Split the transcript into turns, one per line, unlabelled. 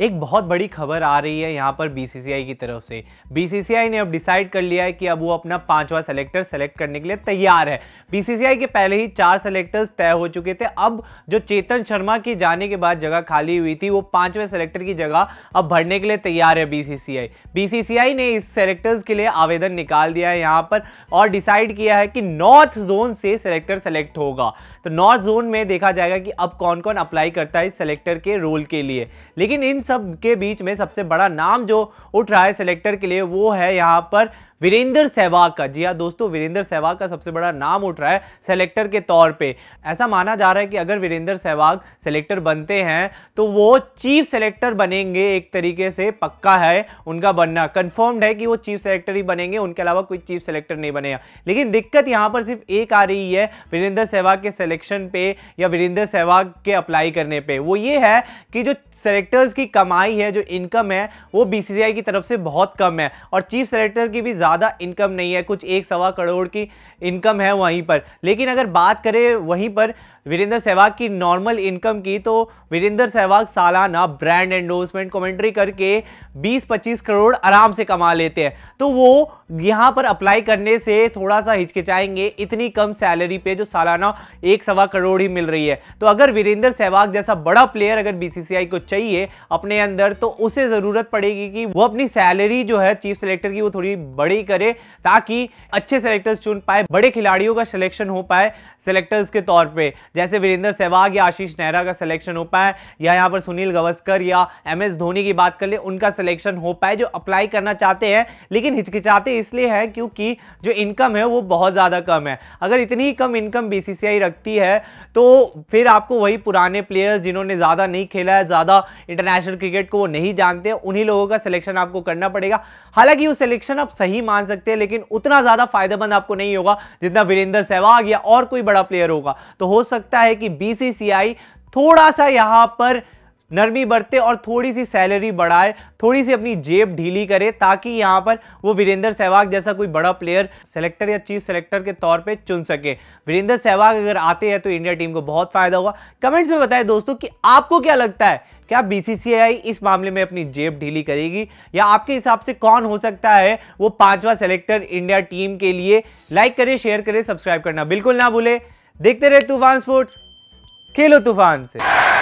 एक बहुत बड़ी खबर आ रही है यहाँ पर बीसीसीआई की तरफ से बीसीसीआई ने अब डिसाइड कर लिया है कि अब वो अपना पांचवा सेलेक्टर सेलेक्ट करने के लिए तैयार है बीसीसीआई के पहले ही चार सेलेक्टर्स तय हो चुके थे अब जो चेतन शर्मा के जाने के बाद जगह खाली हुई थी वो पांचवें सेलेक्टर की जगह अब भरने के लिए तैयार है बीसीसीआई बीसीसीआई ने इस सेलेक्टर्स के लिए आवेदन निकाल दिया है यहाँ पर और डिसाइड किया है कि नॉर्थ जोन से सेलेक्टर सेलेक्ट होगा तो नॉर्थ जोन में देखा जाएगा कि अब कौन कौन अप्लाई करता है इस सेलेक्टर के रोल के लिए लेकिन इन सब के बीच में सबसे बड़ा नाम जो उठ रहा है सेलेक्टर के लिए वो है यहाँ पर वीरेंद्र सहवाग का जी हाँ दोस्तों वीरेंद्र सहवाग का सबसे बड़ा नाम उठ रहा है सेलेक्टर के तौर पे ऐसा माना जा रहा है कि अगर वीरेंद्र सहवाग सेलेक्टर बनते हैं तो वो चीफ सेलेक्टर बनेंगे एक तरीके से पक्का है उनका बनना कन्फर्म्ड है कि वो चीफ सेलेक्टर ही बनेंगे उनके अलावा कोई चीफ सेलेक्टर नहीं बनेगा लेकिन दिक्कत यहाँ पर सिर्फ एक आ रही है वीरेंद्र सहवाग के सेलेक्शन पे या वीरेंद्र सहवाग के अप्लाई करने पर वो ये है कि जो सेलेक्टर्स की कमाई है जो इनकम है वो बीसीसीआई की तरफ से बहुत कम है और चीफ सेलेक्टर की भी ज़्यादा इनकम नहीं है कुछ एक सवा करोड़ की इनकम है वहीं पर लेकिन अगर बात करें वहीं पर वीरेंद्र सहवाग की नॉर्मल इनकम की तो वीरेंद्र सहवाग सालाना ब्रांड एंडोर्समेंट कमेंट्री करके 20-25 करोड़ आराम से कमा लेते हैं तो वो यहाँ पर अप्लाई करने से थोड़ा सा हिचकिचाएंगे इतनी कम सैलरी पे जो सालाना एक सवा करोड़ ही मिल रही है तो अगर वीरेंद्र सहवाग जैसा बड़ा प्लेयर अगर बी को चाहिए अपने अपने अंदर तो उसे ज़रूरत पड़ेगी कि वो अपनी सैलरी जो है चीफ सेलेक्टर की वो थोड़ी बड़ी करे ताकि अच्छे सेलेक्टर्स चुन पाए बड़े खिलाड़ियों का सिलेक्शन हो पाए सेलेक्टर्स के तौर पे जैसे वीरेंद्र सहवाग या आशीष नेहरा का सिलेक्शन हो पाए या यहाँ पर सुनील गवस्कर या एम एस धोनी की बात कर ले उनका सिलेक्शन हो पाए जो अप्लाई करना चाहते हैं लेकिन हिचकिचाते इसलिए हैं क्योंकि जो इनकम है वो बहुत ज़्यादा कम है अगर इतनी कम इनकम बी रखती है तो फिर आपको वही पुराने प्लेयर्स जिन्होंने ज़्यादा नहीं खेला है ज़्यादा इंटरनेशनल इंटरनेशनल क्रिकेट को वो नहीं जानते उन्हीं लोगों का सिलेक्शन आपको करना पड़ेगा हालांकि वो सिलेक्शन आप सही मान सकते हैं लेकिन उतना ज़्यादा फायदेमंद आपको नहीं होगा जितना वीरेंद्र सहवाग या और कोई बड़ा प्लेयर होगा तो हो सकता है कि बीसीसीआई थोड़ा सा यहां पर नरमी बरते और थोड़ी सी सैलरी बढ़ाए थोड़ी सी अपनी जेब ढीली करे ताकि यहाँ पर वो वीरेंद्र सहवाग जैसा कोई बड़ा प्लेयर सेलेक्टर या चीफ सेलेक्टर के तौर पे चुन सके वीरेंद्र सहवाग अगर आते हैं तो इंडिया टीम को बहुत फायदा होगा कमेंट्स में बताएं दोस्तों कि आपको क्या लगता है क्या बीसीसीआई इस मामले में अपनी जेब ढीली करेगी या आपके हिसाब से कौन हो सकता है वो पांचवा सेलेक्टर इंडिया टीम के लिए लाइक करें शेयर करें सब्सक्राइब करना बिल्कुल ना भूले देखते रहे तूफान स्पोर्ट्स खेलो तूफान से